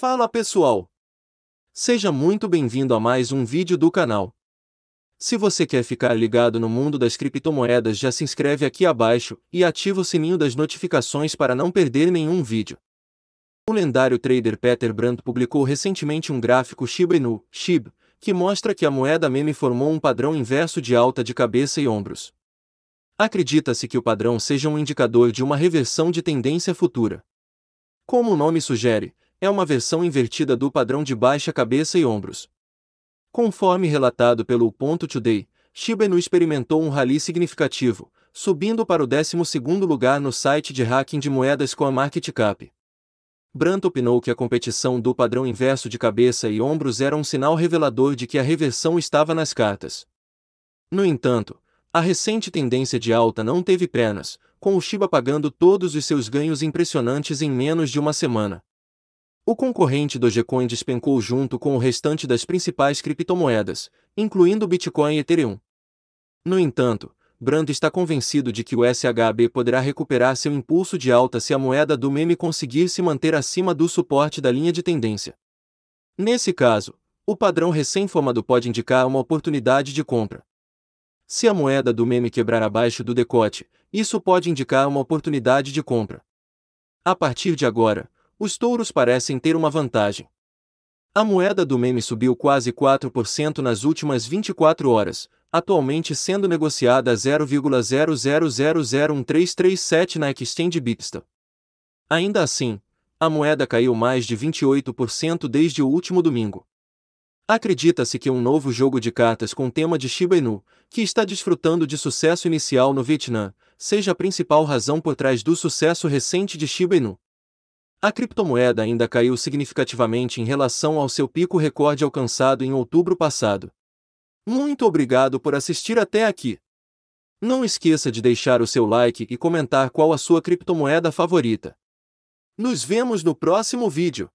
Fala pessoal! Seja muito bem-vindo a mais um vídeo do canal. Se você quer ficar ligado no mundo das criptomoedas já se inscreve aqui abaixo e ativa o sininho das notificações para não perder nenhum vídeo. O lendário trader Peter Brandt publicou recentemente um gráfico Shiba Inu, SHIB, que mostra que a moeda meme formou um padrão inverso de alta de cabeça e ombros. Acredita-se que o padrão seja um indicador de uma reversão de tendência futura. Como o nome sugere, é uma versão invertida do padrão de baixa cabeça e ombros. Conforme relatado pelo Ponto Today, Shiba Inu experimentou um rally significativo, subindo para o 12 lugar no site de hacking de moedas com a Market Cap. Brant opinou que a competição do padrão inverso de cabeça e ombros era um sinal revelador de que a reversão estava nas cartas. No entanto, a recente tendência de alta não teve pernas, com o Shiba pagando todos os seus ganhos impressionantes em menos de uma semana. O concorrente Dogecoin despencou junto com o restante das principais criptomoedas, incluindo Bitcoin e Ethereum. No entanto, Brando está convencido de que o SHB poderá recuperar seu impulso de alta se a moeda do meme conseguir se manter acima do suporte da linha de tendência. Nesse caso, o padrão recém-formado pode indicar uma oportunidade de compra. Se a moeda do meme quebrar abaixo do decote, isso pode indicar uma oportunidade de compra. A partir de agora, os touros parecem ter uma vantagem. A moeda do meme subiu quase 4% nas últimas 24 horas, atualmente sendo negociada a 0,0001337 na Exchange Bipsta. Ainda assim, a moeda caiu mais de 28% desde o último domingo. Acredita-se que um novo jogo de cartas com tema de Shiba Inu, que está desfrutando de sucesso inicial no Vietnã, seja a principal razão por trás do sucesso recente de Shiba Inu. A criptomoeda ainda caiu significativamente em relação ao seu pico recorde alcançado em outubro passado. Muito obrigado por assistir até aqui. Não esqueça de deixar o seu like e comentar qual a sua criptomoeda favorita. Nos vemos no próximo vídeo.